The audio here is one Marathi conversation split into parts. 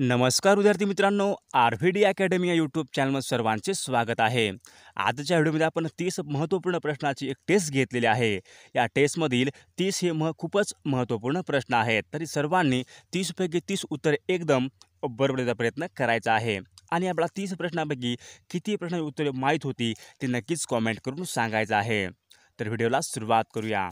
नमस्कार विद्यार्थी मित्रांनो आर व्ही डी अकॅडमी या यूट्यूब चॅनलमध्ये सर्वांचे स्वागत आहे आजच्या व्हिडिओमध्ये आपण तीस महत्त्वपूर्ण प्रश्नाची एक टेस्ट घेतलेली आहे या टेस्टमधील तीस हे मह खूपच महत्त्वपूर्ण प्रश्न आहेत तरी सर्वांनी तीसपैकी तीस उत्तर एकदम बरोबरीचा प्रयत्न करायचा आहे आणि आपला तीस प्रश्नापैकी किती प्रश्नाची उत्तरे माहीत होती ते नक्कीच कॉमेंट करून सांगायचं आहे तर व्हिडिओला सुरुवात करूया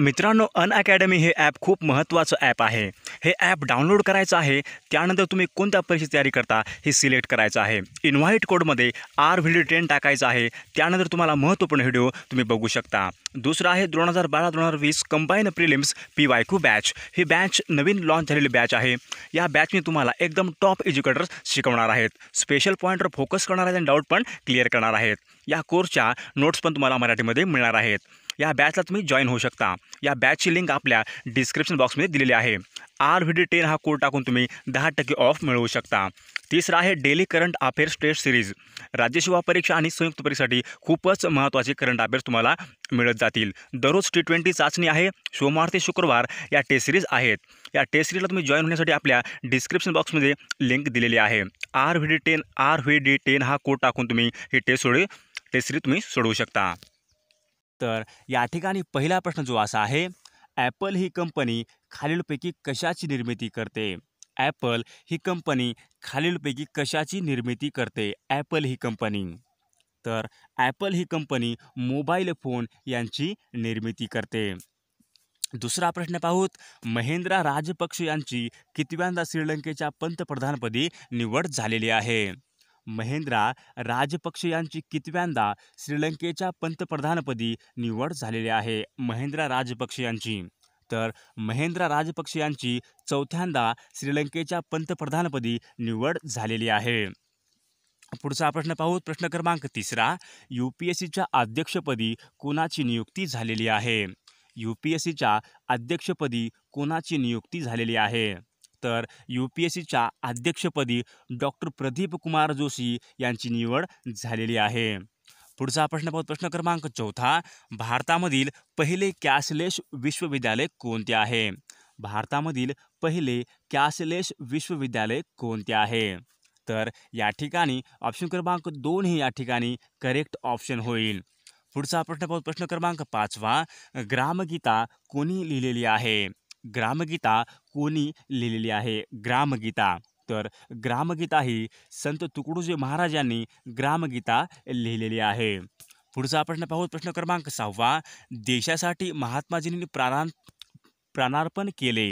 मित्रांनो अन अकॅडमी हे ॲप खूप महत्त्वाचं ॲप आहे हे ॲप डाउनलोड करायचं आहे त्यानंतर तुम्ही कोणत्या परीक्षेची तयारी करता हे सिलेक्ट करायचं आहे इन्व्हाइट कोडमध्ये आर व्हिडिओ ट्रेन टाकायचं आहे त्यानंतर तुम्हाला महत्त्वपूर्ण व्हिडिओ तुम्ही बघू शकता दुसरा आहे दोन हजार बारा दोन हजार वीस combine prelims P Y batch ही बॅच नवीन लॉन्च झालेली बॅच आहे या बॅचने तुम्हाला एकदम टॉप एज्युकेटर्स शिकवणार आहेत स्पेशल पॉईंटवर फोकस करणार आहेत आणि डाऊट पण क्लिअर करणार आहेत या कोर्सच्या नोट्स पण तुम्हाला मराठीमध्ये मिळणार आहेत या बॅचला तुम्ही जॉईन होऊ शकता या बॅचची लिंक आपल्या डिस्क्रिप्शन बॉक्समध्ये दिलेली आहे आर व्ही डी टेन हा कोड टाकून तुम्ही दहा टक्के ऑफ मिळवू शकता तिसरा आहे daily current affairs test series राज्यसेवा परीक्षा आणि संयुक्त परीक्षेसाठी खूपच महत्त्वाचे करंट अफेअर्स तुम्हाला मिळत जातील दररोज टी ट्वेंटी चाचणी आहे सोमवार ते शुक्रवार या टेस्ट सिरीज आहेत या टेस्ट सिरीजला तुम्ही जॉईन होण्यासाठी आपल्या डिस्क्रिप्शन बॉक्समध्ये लिंक दिलेली आहे R V D ten R V D ten हा कोड टाकून तुम्ही ही टेस्ट सोडू टेस्ट सिरीज तुम्ही सोडवू शकता तर या ठिकाणी पहिला प्रश्न जो असा आहे ॲपल ही कंपनी खालीलपैकी कशाची निर्मिती करते ॲपल ही कंपनी खालीलपैकी कशाची निर्मिती करते ॲपल ही कंपनी तर ॲपल ही कंपनी मोबाईल फोन यांची निर्मिती करते दुसरा प्रश्न पाहूत महेंद्रा राजपक्ष यांची कितव्यांदा श्रीलंकेच्या पंतप्रधानपदी निवड झालेली आहे महेंद्रा राजपक्ष यांची कितव्यांदा श्रीलंकेच्या पंतप्रधानपदी निवड झालेली आहे महेंद्रा राजपक्ष यांची तर महेंद्रा राजपक्ष यांची चौथ्यांदा श्रीलंकेच्या पंतप्रधानपदी निवड झालेली आहे पुढचा प्रश्न पाहू प्रश्न क्रमांक तिसरा यू पी एस सीच्या अध्यक्षपदी कोणाची नियुक्ती झालेली आहे यू पी एस सीच्या अध्यक्षपदी कोणाची नियुक्ती झालेली आहे तर यू पी एस सीच्या अध्यक्षपदी डॉक्टर प्रदीप कुमार जोशी यांची निवड झालेली आहे पुढचा प्रश्न पाहू प्रश्न क्रमांक चौथा भारतामधील पहिले कॅशलेस विश्वविद्यालय कोणते आहे भारतामधील पहिले कॅशलेस विश्वविद्यालय कोणते आहे तर या ठिकाणी ऑप्शन क्रमांक दोन हे या ठिकाणी करेक्ट ऑप्शन होईल पुढचा प्रश्न पाहू प्रश्न क्रमांक पाचवा ग्रामगीता कोणी लिहिलेली आहे ग्रामगीता कोणी लिहिलेली आहे ग्रामगीता तर ग्रामगीता ही संत तुकडोजी महाराजांनी ग्रामगीता लिहिलेली आहे पुढचा प्रश्न पाहू प्रश्न क्रमांक सहावा देशासाठी महात्माजींनी प्राणां प्राणार्पण केले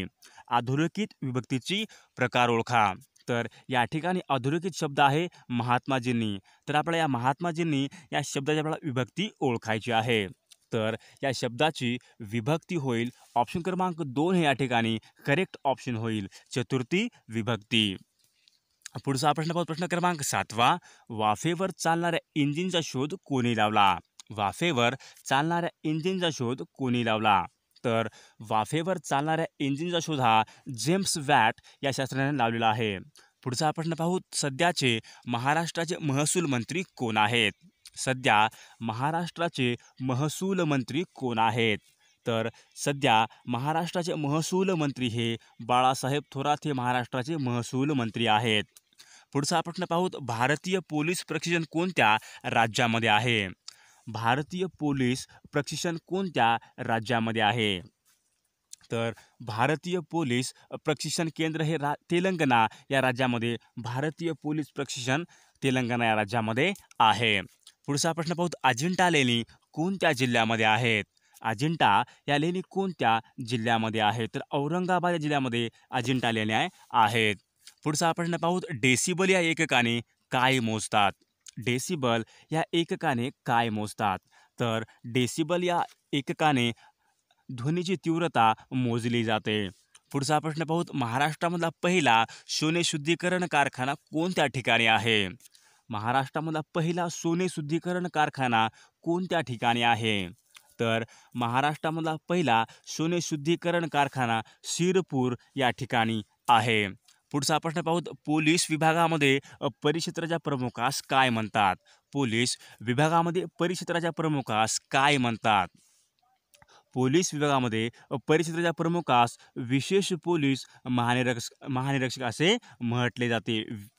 अधोरेखित विभक्तीची प्रकार ओळखा तर या ठिकाणी अधोरेखित शब्द आहे महात्माजींनी तर आपल्या या महात्माजींनी या शब्दाची आपल्याला विभक्ती ओळखायची आहे तर या शब्दाची विभक्ती होईल ऑप्शन क्रमांक दोन हे या ठिकाणी करेक्ट ऑप्शन होईल चतुर्थी विभक्ती पुढचा प्रश्न पाहू प्रश्न क्रमांक सातवा वाफेवर चालणाऱ्या इंजिनचा शोध कोणी लावला वाफेवर चालणाऱ्या इंजिनचा शोध कोणी लावला तर वाफेवर चालणाऱ्या इंजिनचा शोध हा जेम्स वॅट या शास्त्रज्ञाने लावलेला आहे पुढचा प्रश्न पाहू सध्याचे महाराष्ट्राचे महसूल मंत्री कोण आहेत सध्या महाराष्ट्राचे महसूल मंत्री कोण आहेत तर सध्या महाराष्ट्राचे महसूल मंत्री हे बाळासाहेब थोरात हे महाराष्ट्राचे महसूल मंत्री आहेत पुढचा प्रश्न पाहूत भारतीय पोलीस प्रशिक्षण कोणत्या राज्यामध्ये आहे भारतीय पोलीस प्रशिक्षण कोणत्या राज्यामध्ये आहे तर भारतीय पोलीस प्रशिक्षण केंद्र हे रा तेलंगणा या राज्यामध्ये भारतीय पोलीस प्रशिक्षण तेलंगणा या राज्यामध्ये आहे पुढचा प्रश्न पाहू अजिंठा लेणी कोणत्या जिल्ह्यामध्ये आहेत अजिंठा या लेणी कोणत्या जिल्ह्यामध्ये आहेत तर औरंगाबाद या जिल्ह्यामध्ये अजिंठा लेण्या आहेत पुढचा प्रश्न पाहू डेसिबल या एककाने काय मोजतात डेसिबल या एककाने काय मोजतात तर डेसिबल या एककाने ध्वनीची तीव्रता मोजली जाते पुढचा प्रश्न पाहूत महाराष्ट्रामधला पहिला शून्य शुद्धीकरण कारखाना कोणत्या ठिकाणी आहे महाराष्ट्रामधला पहिला सोने शुद्धीकरण कारखाना कोणत्या ठिकाणी आहे तर महाराष्ट्रामधला पहिला सोने शुद्धीकरण कारखाना शिरपूर या ठिकाणी आहे पुढचा प्रश्न पाहूत पोलीस विभागामध्ये परिक्षेत्राच्या प्रमुखास काय म्हणतात पोलीस विभागामध्ये परिक्षेत्राच्या प्रमुखास काय म्हणतात पोलीस विभागामध्ये परिक्षेत्राच्या प्रमुखास विशेष पोलीस महानिरक्ष महानिरीक्षक असे म्हटले जाते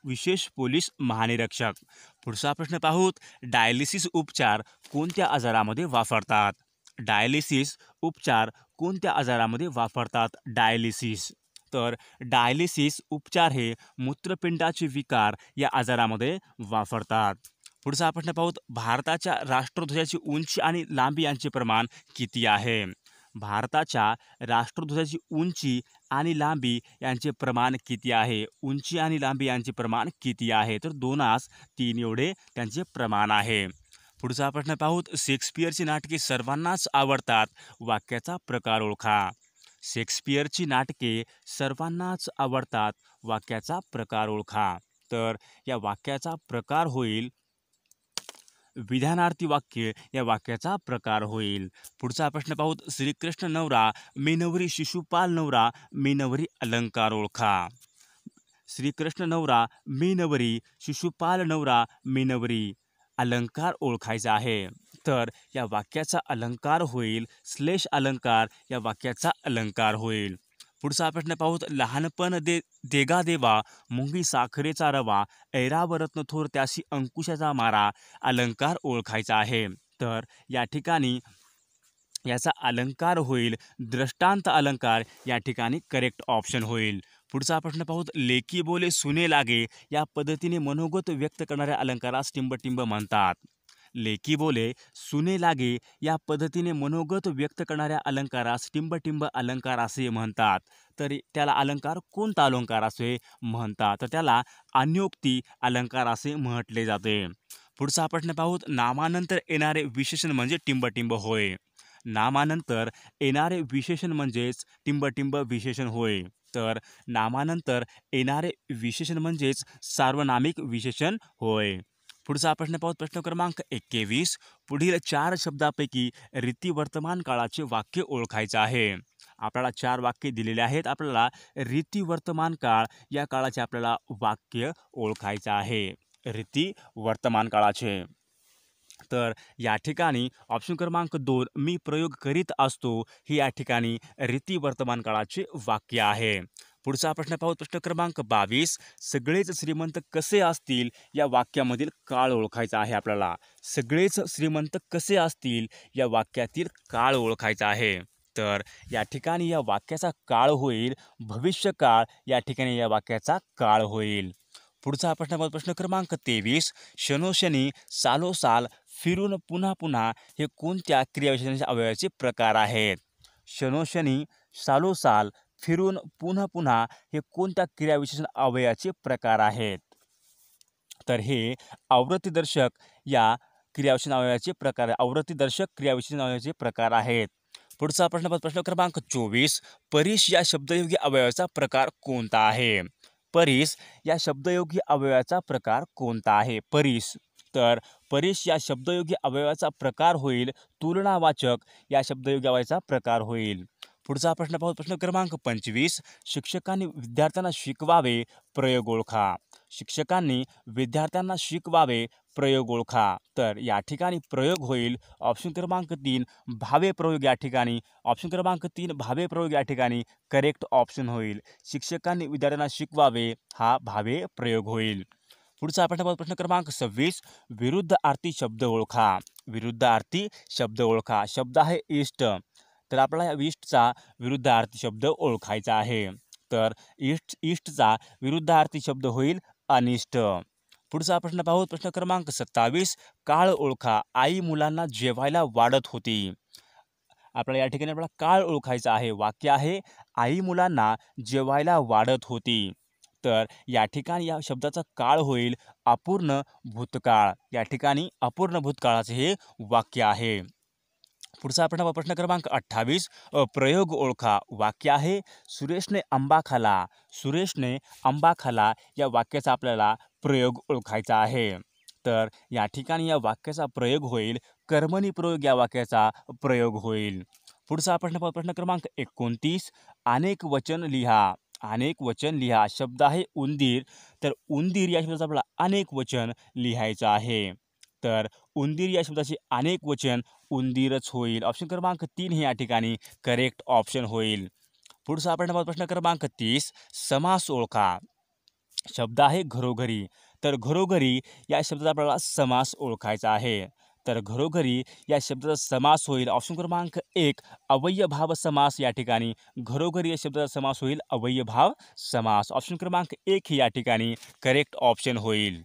विशेष पोलीस महानिरीक्षक पुढचा प्रश्न पाहूत डायलिसिस उपचार कोणत्या आजारामध्ये वापरतात डायलिसिस उपचार कोणत्या आजारामध्ये वापरतात डायलिसिस तर डायलिसिस उपचार हे मूत्रपिंडाचे विकार या आजारामध्ये वापरतात पुढचा प्रश्न पाहूत भारताच्या राष्ट्रध्वजाची उंची आणि लांबी यांचे प्रमाण किती आहे भारताच्या राष्ट्रध्वजाची उंची आणि लांबी यांचे प्रमाण किती आहे उंची आणि लांबी यांचे प्रमाण किती आहे तर दोनास तीन एवढे त्यांचे प्रमाण आहे पुढचा प्रश्न पाहूत शेक्सपियरची नाटके सर्वांनाच आवडतात वाक्याचा प्रकार ओळखा शेक्सपियरची नाटके सर्वांनाच आवडतात वाक्याचा प्रकार ओळखा तर या वाक्याचा प्रकार होईल विधानार्थी वाक्य या वाक्याचा प्रकार होईल पुढचा प्रश्न पाहूत श्रीकृष्ण नवरा मेनवरी शिशुपाल नवरा मेनवरी अलंकार ओळखा श्रीकृष्ण नवरा मेनवरी शिशुपाल नवरा मेनवरी अलंकार ओळखायचा आहे तर या वाक्याचा अलंकार होईल श्लेष अलंकार या वाक्याचा अलंकार होईल पुढचा प्रश्न पाहूत लहानपण दे देगा देवा मुंगी साखरेचा रवा ऐरावरत्न थोर त्याशी अंकुशाचा मारा अलंकार ओळखायचा आहे तर या ठिकाणी याचा अलंकार होईल दृष्टांत अलंकार या ठिकाणी करेक्ट ऑप्शन होईल पुढचा प्रश्न पाहूत लेखी बोले सुने लागे या पद्धतीने मनोगत व्यक्त करणाऱ्या अलंकारास टिंबटिंब म्हणतात लेकी बोले सुने लागे या पद्धतीने मनोगत व्यक्त करणाऱ्या अलंकारास टिंबटिंब अलंकार असे म्हणतात तर त्याला अलंकार कोणता अलंकार असे म्हणतात तर त्याला अन्योक्ती अलंकार असे म्हटले जाते पुढचा प्रश्न पाहूत नामानंतर येणारे विशेषण म्हणजे टिंबटिंब होय नामानंतर येणारे विशेषण म्हणजेच टिंबटिंब विशेषण होय तर नामानंतर येणारे विशेषण म्हणजेच सार्वनामिक विशेषण होय पुढचा प्रश्न पाहू प्रश्न क्रमांक एक्केवीस पुढील चार शब्दापैकी रीती वर्तमान काळाचे वाक्य ओळखायचं आहे आपल्याला चार वाक्य दिलेले आहेत आपल्याला रीती वर्तमान काळ या काळाचे आपल्याला वाक्य ओळखायचं आहे रीती वर्तमान काळाचे तर या ठिकाणी ऑप्शन क्रमांक दोन मी प्रयोग करीत असतो ही या ठिकाणी रीती वर्तमान काळाचे वाक्य आहे पुढचा प्रश्न पाहू प्रश्न क्रमांक बावीस सगळेच श्रीमंत कसे असतील या वाक्यामधील काळ ओळखायचा आहे आपल्याला सगळेच श्रीमंत कसे असतील या वाक्यातील काळ ओळखायचा आहे तर या ठिकाणी या वाक्याचा काळ होईल भविष्यकाळ या ठिकाणी या वाक्याचा काळ होईल पुढचा प्रश्न प्रश्न क्रमांक तेवीस शनोशनी सालोसाल फिरून पुन्हा पुन्हा हे कोणत्या क्रियाविशेषणाच्या अवयवाचे प्रकार आहेत शनोशनी सालोसाल फिरून पुन्हा पुन्हा हे कोणत्या क्रियाविशेषण अवयाचे प्रकार आहेत तर हे आवृत्तीदर्शक या क्रियाविशेषण अवयवाचे प्रकार आवृत्तीदर्शक क्रियाविशेषण अवयवाचे प्रकार आहेत पुढचा प्रश्न प्रश्न क्रमांक चोवीस परीस या शब्दयोगी अवयवाचा प्रकार कोणता आहे परीस या शब्दयोगी अवयवाचा प्रकार कोणता आहे परीस तर परीस या शब्दयोगी अवयवाचा प्रकार होईल तुलनावाचक या शब्दयोगी अवयवाचा प्रकार होईल पुढचा प्रश्न पाहू प्रश्न क्रमांक पंचवीस शिक्षकांनी विद्यार्थ्यांना शिकवावे प्रयोग ओळखा शिक्षकांनी विद्यार्थ्यांना शिकवावे प्रयोग ओळखा तर या ठिकाणी प्रयोग होईल ऑप्शन क्रमांक तीन भावे प्रयोग या ठिकाणी ऑप्शन क्रमांक तीन भावे प्रयोग या ठिकाणी करेक्ट ऑप्शन होईल शिक्षकांनी विद्यार्थ्यांना शिकवावे हा भावे प्रयोग होईल पुढचा आपण प्रश्न क्रमांक सव्वीस विरुद्ध आरती शब्द ओळखा विरुद्ध आरती शब्द ओळखा शब्द आहे इष्ट तर आपला इष्टचा विरुद्धार्थी शब्द ओळखायचा आहे तर इष्ट इष्टचा विरुद्धार्थी शब्द होईल अनिष्ट पुढचा प्रश्न पाहू प्रश्न क्रमांक सत्तावीस काळ ओळखा आई मुलांना जेवायला वाढत होती आपल्याला या ठिकाणी आपला काळ ओळखायचा आहे वाक्य आहे आई मुलांना जेवायला वाढत होती तर या ठिकाणी या शब्दाचा काळ होईल अपूर्ण भूतकाळ या ठिकाणी अपूर्ण भूतकाळाचे हे वाक्य आहे पुढचा आपण प्रश्न क्रमांक अठ्ठावीस प्रयोग ओळखा वाक्य आहे सुरेशने आंबा खाला सुरेशने आंबा खाला या वाक्याचा आपल्याला प्रयोग ओळखायचा आहे तर या ठिकाणी या वाक्याचा प्रयोग होईल कर्मणी प्रयोग या वाक्याचा प्रयोग होईल पुढचा प्रश्न प्रश्न क्रमांक एकोणतीस अनेक वचन लिहा अनेक वचन लिहा शब्द आहे उंदीर तर उंदीर या शब्दाचा आपल्याला अनेक वचन लिहायचं आहे तर उंदीर या शब्दा अनेक वचन उंदीरच होप्शन क्रमांक तीन ही या करेक्ट ऑप्शन होल पुढ़ अपने प्रश्न क्रमांक तीस समास ओखा शब्द है घरोघरी तर घरोघरी या शब्दाचा आपल्याला समास ओळखायचा तर घरोघरी या शब्द समास होईल ऑप्शन क्रमांक एक अवयभाव समास या घरोघरी या शब्दा समास होईल भाव समास ऑप्शन क्रमांक एक ही या करेक्ट ऑप्शन होईल